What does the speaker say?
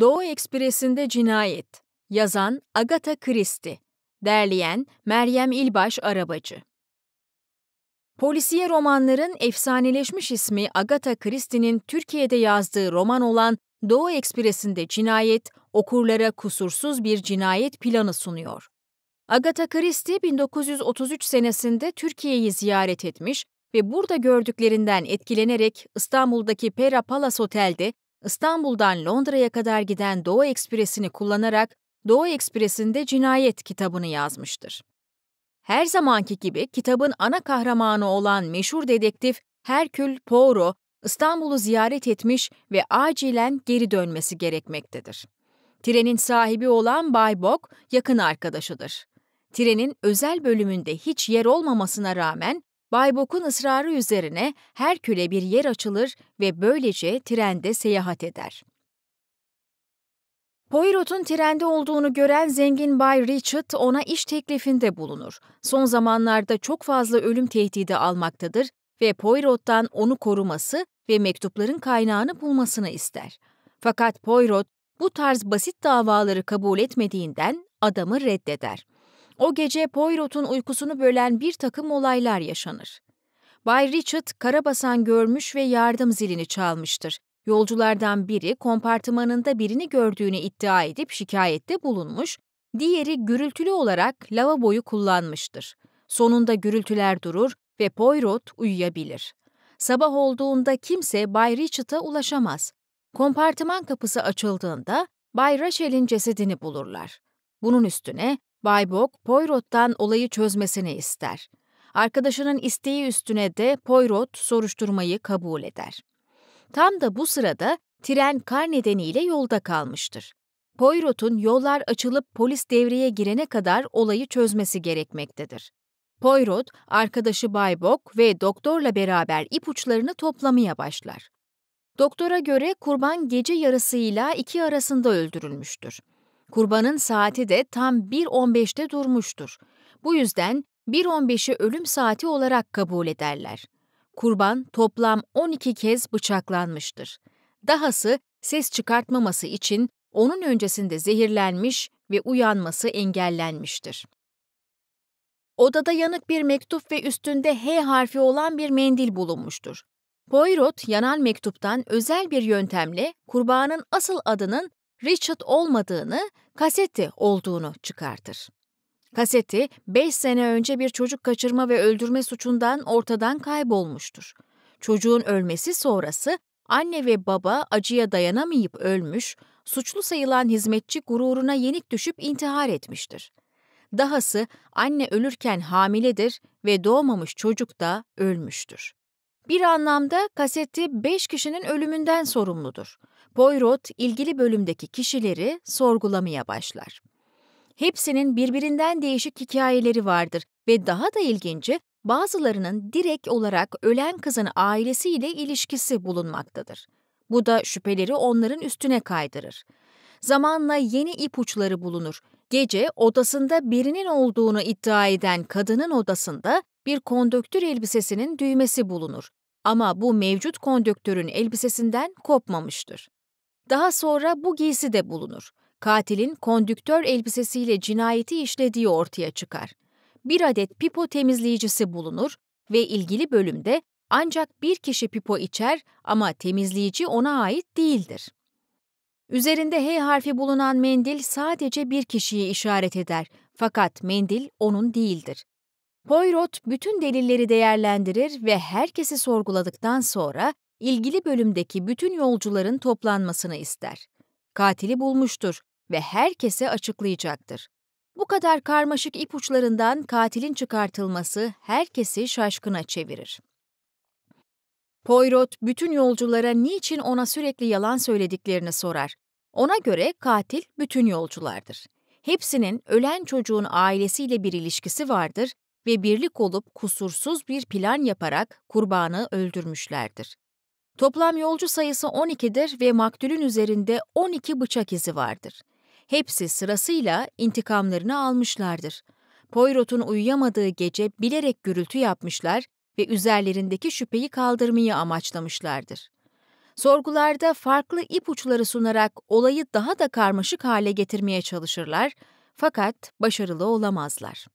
Doğu Ekspresi'nde Cinayet Yazan Agatha Christie Derleyen Meryem İlbaş Arabacı Polisiye romanların efsaneleşmiş ismi Agatha Christie'nin Türkiye'de yazdığı roman olan Doğu Ekspresi'nde Cinayet, okurlara kusursuz bir cinayet planı sunuyor. Agatha Christie 1933 senesinde Türkiye'yi ziyaret etmiş ve burada gördüklerinden etkilenerek İstanbul'daki Pera Palace Otel'de İstanbul'dan Londra'ya kadar giden Doğu Ekspresi'ni kullanarak Doğu Ekspresi'nde cinayet kitabını yazmıştır. Her zamanki gibi kitabın ana kahramanı olan meşhur dedektif Herkül Poirot, İstanbul'u ziyaret etmiş ve acilen geri dönmesi gerekmektedir. Trenin sahibi olan Bay Bok yakın arkadaşıdır. Trenin özel bölümünde hiç yer olmamasına rağmen Baybok'un ısrarı üzerine her Herkül'e bir yer açılır ve böylece trende seyahat eder. Poirot'un trende olduğunu gören zengin Bay Richard ona iş teklifinde bulunur. Son zamanlarda çok fazla ölüm tehdidi almaktadır ve Poirot'tan onu koruması ve mektupların kaynağını bulmasını ister. Fakat Poirot bu tarz basit davaları kabul etmediğinden adamı reddeder. O gece Poirot'un uykusunu bölen bir takım olaylar yaşanır. Bay Richard karabasan görmüş ve yardım zilini çalmıştır. Yolculardan biri kompartımanında birini gördüğünü iddia edip şikayette bulunmuş, diğeri gürültülü olarak lavaboyu kullanmıştır. Sonunda gürültüler durur ve Poirot uyuyabilir. Sabah olduğunda kimse Bay Richard'a ulaşamaz. Kompartıman kapısı açıldığında Bay Rachel'in cesedini bulurlar. Bunun üstüne Bay Bok, Poirot'tan olayı çözmesini ister. Arkadaşının isteği üstüne de Poirot soruşturmayı kabul eder. Tam da bu sırada tren kar nedeniyle yolda kalmıştır. Poirot'un yollar açılıp polis devreye girene kadar olayı çözmesi gerekmektedir. Poirot, arkadaşı Bay Bok ve doktorla beraber ipuçlarını toplamaya başlar. Doktora göre kurban gece yarısıyla iki arasında öldürülmüştür. Kurbanın saati de tam 1.15'te durmuştur. Bu yüzden 1.15'i ölüm saati olarak kabul ederler. Kurban toplam 12 kez bıçaklanmıştır. Dahası ses çıkartmaması için onun öncesinde zehirlenmiş ve uyanması engellenmiştir. Odada yanık bir mektup ve üstünde H harfi olan bir mendil bulunmuştur. Poirot yanan mektuptan özel bir yöntemle kurbanın asıl adının Richard olmadığını, Cassetti olduğunu çıkartır. Cassetti 5 sene önce bir çocuk kaçırma ve öldürme suçundan ortadan kaybolmuştur. Çocuğun ölmesi sonrası anne ve baba acıya dayanamayıp ölmüş, suçlu sayılan hizmetçi gururuna yenik düşüp intihar etmiştir. Dahası anne ölürken hamiledir ve doğmamış çocuk da ölmüştür bir anlamda kaseti 5 kişinin ölümünden sorumludur. Poirot ilgili bölümdeki kişileri sorgulamaya başlar. Hepsinin birbirinden değişik hikayeleri vardır ve daha da ilginci bazılarının direkt olarak ölen kızın ailesiyle ilişkisi bulunmaktadır. Bu da şüpheleri onların üstüne kaydırır. Zamanla yeni ipuçları bulunur. Gece odasında birinin olduğunu iddia eden kadının odasında bir kondöktür elbisesinin düğmesi bulunur ama bu mevcut kondöktörün elbisesinden kopmamıştır. Daha sonra bu giysi de bulunur. Katilin kondüktör elbisesiyle cinayeti işlediği ortaya çıkar. Bir adet pipo temizleyicisi bulunur ve ilgili bölümde ancak bir kişi pipo içer ama temizleyici ona ait değildir. Üzerinde H harfi bulunan mendil sadece bir kişiyi işaret eder fakat mendil onun değildir. Poirot bütün delilleri değerlendirir ve herkesi sorguladıktan sonra ilgili bölümdeki bütün yolcuların toplanmasını ister. Katili bulmuştur ve herkese açıklayacaktır. Bu kadar karmaşık ipuçlarından katilin çıkartılması herkesi şaşkına çevirir. Poirot bütün yolculara niçin ona sürekli yalan söylediklerini sorar. Ona göre katil bütün yolculardır. Hepsinin ölen çocuğun ailesiyle bir ilişkisi vardır ve birlik olup kusursuz bir plan yaparak kurbanı öldürmüşlerdir. Toplam yolcu sayısı 12'dir ve maktulün üzerinde 12 bıçak izi vardır. Hepsi sırasıyla intikamlarını almışlardır. Poirot'un uyuyamadığı gece bilerek gürültü yapmışlar ve üzerlerindeki şüpheyi kaldırmayı amaçlamışlardır. Sorgularda farklı ipuçları sunarak olayı daha da karmaşık hale getirmeye çalışırlar fakat başarılı olamazlar.